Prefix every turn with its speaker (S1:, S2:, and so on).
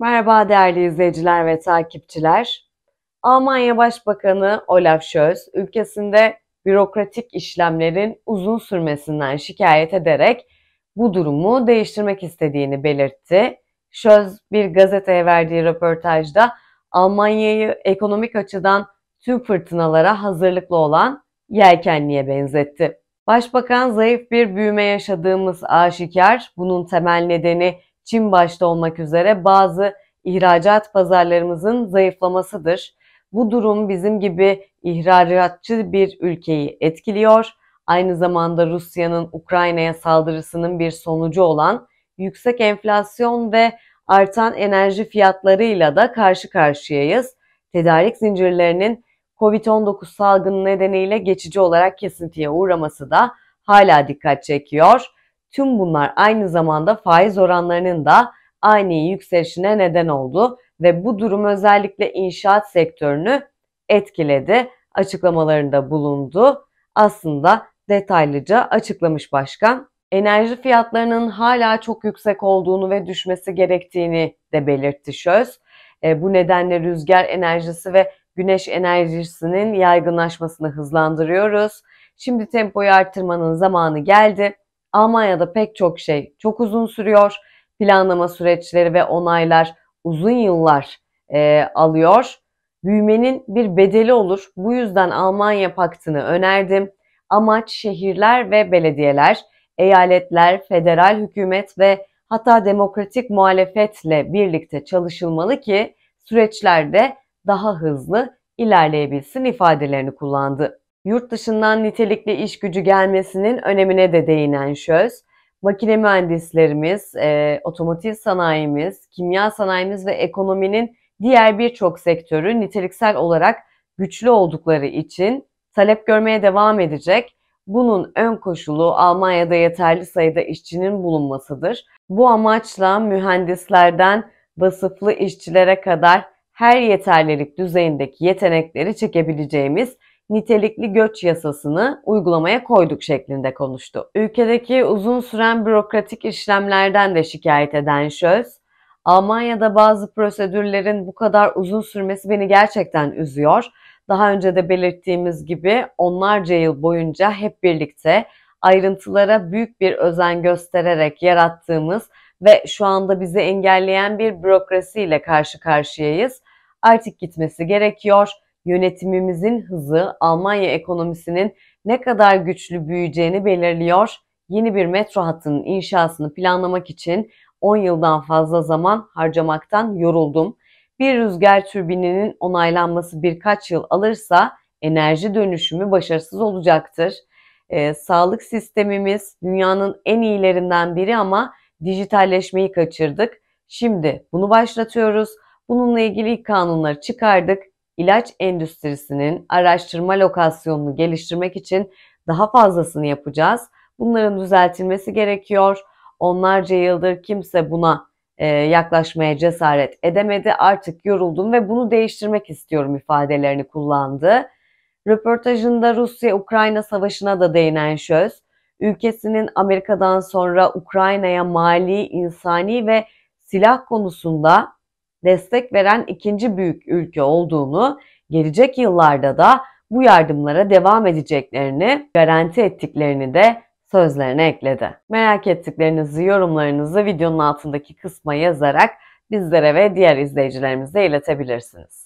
S1: Merhaba değerli izleyiciler ve takipçiler. Almanya Başbakanı Olaf Scholz ülkesinde bürokratik işlemlerin uzun sürmesinden şikayet ederek bu durumu değiştirmek istediğini belirtti. Scholz bir gazeteye verdiği röportajda Almanya'yı ekonomik açıdan tüm fırtınalara hazırlıklı olan yelkenliğe benzetti. Başbakan zayıf bir büyüme yaşadığımız aşikar, bunun temel nedeni Çin başta olmak üzere bazı ihracat pazarlarımızın zayıflamasıdır. Bu durum bizim gibi ihracatçı bir ülkeyi etkiliyor. Aynı zamanda Rusya'nın Ukrayna'ya saldırısının bir sonucu olan yüksek enflasyon ve artan enerji fiyatlarıyla da karşı karşıyayız. Tedarik zincirlerinin COVID-19 salgını nedeniyle geçici olarak kesintiye uğraması da hala dikkat çekiyor. Tüm bunlar aynı zamanda faiz oranlarının da aynı yükselişine neden oldu ve bu durum özellikle inşaat sektörünü etkiledi açıklamalarında bulundu. Aslında detaylıca açıklamış başkan. Enerji fiyatlarının hala çok yüksek olduğunu ve düşmesi gerektiğini de belirtti Şöz. E, bu nedenle rüzgar enerjisi ve güneş enerjisinin yaygınlaşmasını hızlandırıyoruz. Şimdi tempoyu artırmanın zamanı geldi. Almanya'da pek çok şey çok uzun sürüyor. Planlama süreçleri ve onaylar uzun yıllar e, alıyor. Büyümenin bir bedeli olur. Bu yüzden Almanya Paktı'nı önerdim. Amaç şehirler ve belediyeler, eyaletler, federal hükümet ve hatta demokratik muhalefetle birlikte çalışılmalı ki süreçlerde daha hızlı ilerleyebilsin ifadelerini kullandı yurt dışından nitelikli iş gücü gelmesinin önemine de değinen Şöz, makine mühendislerimiz, e, otomotiv sanayimiz, kimya sanayimiz ve ekonominin diğer birçok sektörü niteliksel olarak güçlü oldukları için talep görmeye devam edecek. Bunun ön koşulu Almanya'da yeterli sayıda işçinin bulunmasıdır. Bu amaçla mühendislerden basıflı işçilere kadar her yeterlilik düzeyindeki yetenekleri çekebileceğimiz nitelikli göç yasasını uygulamaya koyduk şeklinde konuştu. Ülkedeki uzun süren bürokratik işlemlerden de şikayet eden Şöz, Almanya'da bazı prosedürlerin bu kadar uzun sürmesi beni gerçekten üzüyor. Daha önce de belirttiğimiz gibi onlarca yıl boyunca hep birlikte ayrıntılara büyük bir özen göstererek yarattığımız ve şu anda bizi engelleyen bir bürokrasiyle karşı karşıyayız. Artık gitmesi gerekiyor.'' yönetimimizin hızı Almanya ekonomisinin ne kadar güçlü büyüyeceğini belirliyor. Yeni bir metro hattının inşasını planlamak için 10 yıldan fazla zaman harcamaktan yoruldum. Bir rüzgar türbininin onaylanması birkaç yıl alırsa enerji dönüşümü başarısız olacaktır. Ee, sağlık sistemimiz dünyanın en iyilerinden biri ama dijitalleşmeyi kaçırdık. Şimdi bunu başlatıyoruz. Bununla ilgili kanunları çıkardık ilaç endüstrisinin araştırma lokasyonunu geliştirmek için daha fazlasını yapacağız. Bunların düzeltilmesi gerekiyor. Onlarca yıldır kimse buna e, yaklaşmaya cesaret edemedi. Artık yoruldum ve bunu değiştirmek istiyorum ifadelerini kullandı. Röportajında Rusya-Ukrayna savaşına da değinen Şöz, ülkesinin Amerika'dan sonra Ukrayna'ya mali, insani ve silah konusunda destek veren ikinci büyük ülke olduğunu, gelecek yıllarda da bu yardımlara devam edeceklerini garanti ettiklerini de sözlerine ekledi. Merak ettiklerinizi, yorumlarınızı videonun altındaki kısma yazarak bizlere ve diğer izleyicilerimize iletebilirsiniz.